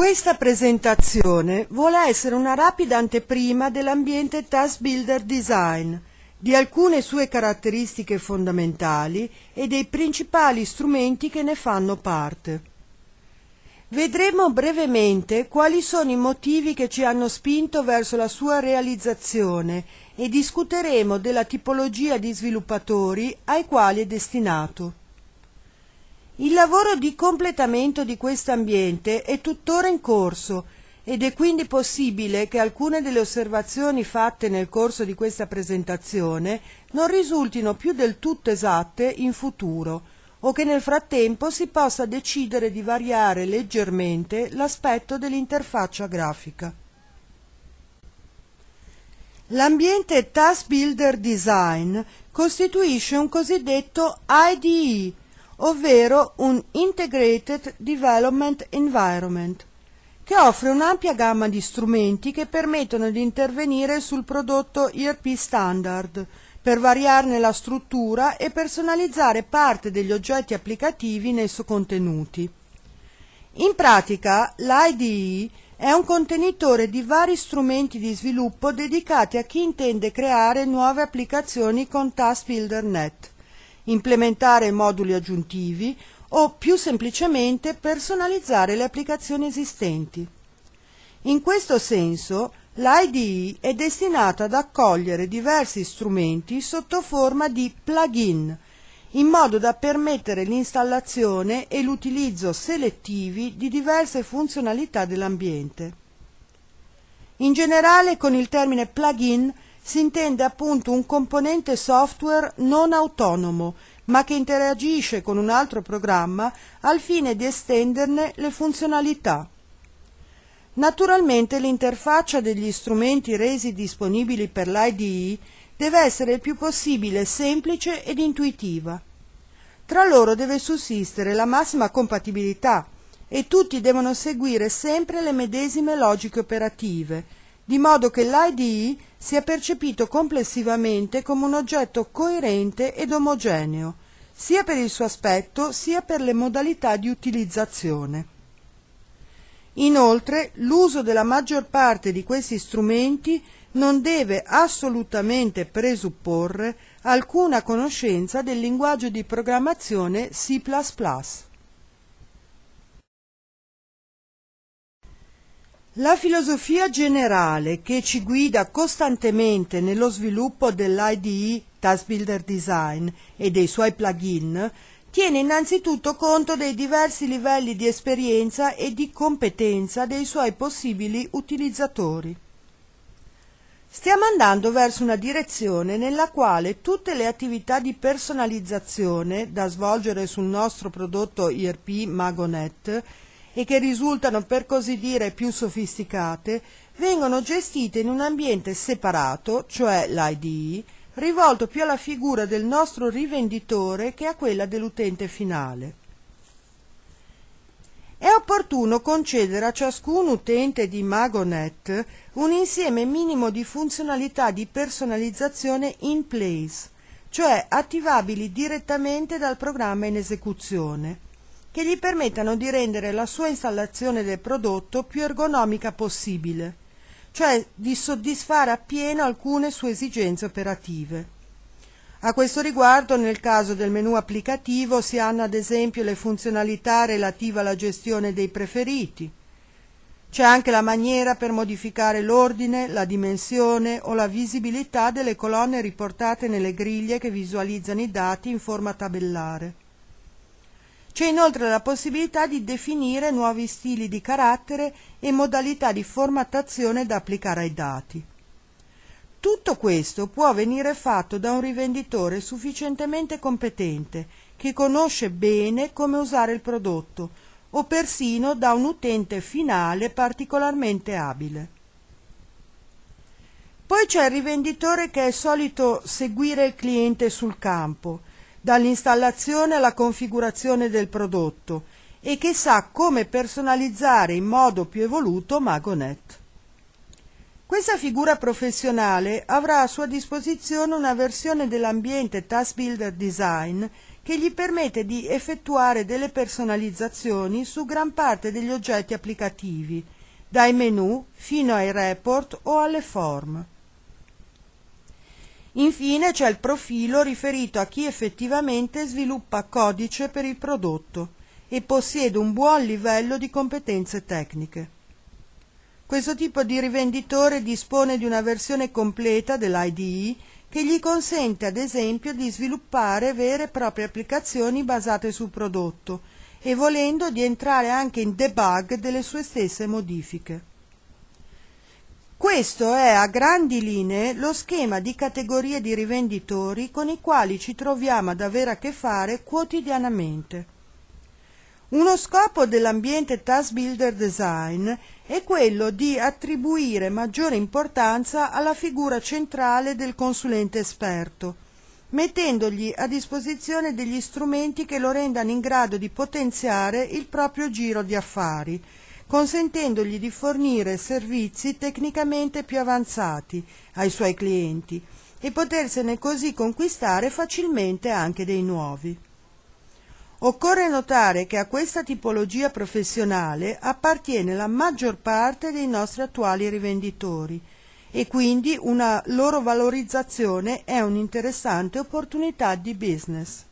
Questa presentazione vuole essere una rapida anteprima dell'ambiente Task Builder Design, di alcune sue caratteristiche fondamentali e dei principali strumenti che ne fanno parte. Vedremo brevemente quali sono i motivi che ci hanno spinto verso la sua realizzazione e discuteremo della tipologia di sviluppatori ai quali è destinato. Il lavoro di completamento di questo ambiente è tuttora in corso ed è quindi possibile che alcune delle osservazioni fatte nel corso di questa presentazione non risultino più del tutto esatte in futuro o che nel frattempo si possa decidere di variare leggermente l'aspetto dell'interfaccia grafica. L'ambiente Task Builder Design costituisce un cosiddetto IDE, ovvero un Integrated Development Environment, che offre un'ampia gamma di strumenti che permettono di intervenire sul prodotto ERP standard, per variarne la struttura e personalizzare parte degli oggetti applicativi nei suoi contenuti. In pratica, l'IDE è un contenitore di vari strumenti di sviluppo dedicati a chi intende creare nuove applicazioni con Task Builder Net implementare moduli aggiuntivi o più semplicemente personalizzare le applicazioni esistenti. In questo senso l'IDE è destinata ad accogliere diversi strumenti sotto forma di plugin, in modo da permettere l'installazione e l'utilizzo selettivi di diverse funzionalità dell'ambiente. In generale con il termine plugin si intende appunto un componente software non autonomo, ma che interagisce con un altro programma al fine di estenderne le funzionalità. Naturalmente l'interfaccia degli strumenti resi disponibili per l'IDE deve essere il più possibile semplice ed intuitiva. Tra loro deve sussistere la massima compatibilità e tutti devono seguire sempre le medesime logiche operative, di modo che l'IDE sia percepito complessivamente come un oggetto coerente ed omogeneo, sia per il suo aspetto sia per le modalità di utilizzazione. Inoltre, l'uso della maggior parte di questi strumenti non deve assolutamente presupporre alcuna conoscenza del linguaggio di programmazione C++. La filosofia generale che ci guida costantemente nello sviluppo dell'IDE Task Builder Design e dei suoi plugin tiene innanzitutto conto dei diversi livelli di esperienza e di competenza dei suoi possibili utilizzatori. Stiamo andando verso una direzione nella quale tutte le attività di personalizzazione da svolgere sul nostro prodotto IRP MagoNet e che risultano per così dire più sofisticate, vengono gestite in un ambiente separato, cioè l'IDE, rivolto più alla figura del nostro rivenditore che a quella dell'utente finale. È opportuno concedere a ciascun utente di MagoNet un insieme minimo di funzionalità di personalizzazione in place, cioè attivabili direttamente dal programma in esecuzione che gli permettano di rendere la sua installazione del prodotto più ergonomica possibile, cioè di soddisfare appieno alcune sue esigenze operative. A questo riguardo, nel caso del menu applicativo, si hanno ad esempio le funzionalità relative alla gestione dei preferiti. C'è anche la maniera per modificare l'ordine, la dimensione o la visibilità delle colonne riportate nelle griglie che visualizzano i dati in forma tabellare. C'è inoltre la possibilità di definire nuovi stili di carattere e modalità di formattazione da applicare ai dati. Tutto questo può venire fatto da un rivenditore sufficientemente competente, che conosce bene come usare il prodotto, o persino da un utente finale particolarmente abile. Poi c'è il rivenditore che è solito seguire il cliente sul campo, dall'installazione alla configurazione del prodotto e che sa come personalizzare in modo più evoluto MagoNet. Questa figura professionale avrà a sua disposizione una versione dell'ambiente Task Builder Design che gli permette di effettuare delle personalizzazioni su gran parte degli oggetti applicativi, dai menu fino ai report o alle form. Infine c'è il profilo riferito a chi effettivamente sviluppa codice per il prodotto e possiede un buon livello di competenze tecniche. Questo tipo di rivenditore dispone di una versione completa dell'IDE che gli consente ad esempio di sviluppare vere e proprie applicazioni basate sul prodotto e volendo di entrare anche in debug delle sue stesse modifiche. Questo è a grandi linee lo schema di categorie di rivenditori con i quali ci troviamo ad avere a che fare quotidianamente. Uno scopo dell'ambiente Task Builder Design è quello di attribuire maggiore importanza alla figura centrale del consulente esperto, mettendogli a disposizione degli strumenti che lo rendano in grado di potenziare il proprio giro di affari consentendogli di fornire servizi tecnicamente più avanzati ai suoi clienti e potersene così conquistare facilmente anche dei nuovi. Occorre notare che a questa tipologia professionale appartiene la maggior parte dei nostri attuali rivenditori e quindi una loro valorizzazione è un'interessante opportunità di business.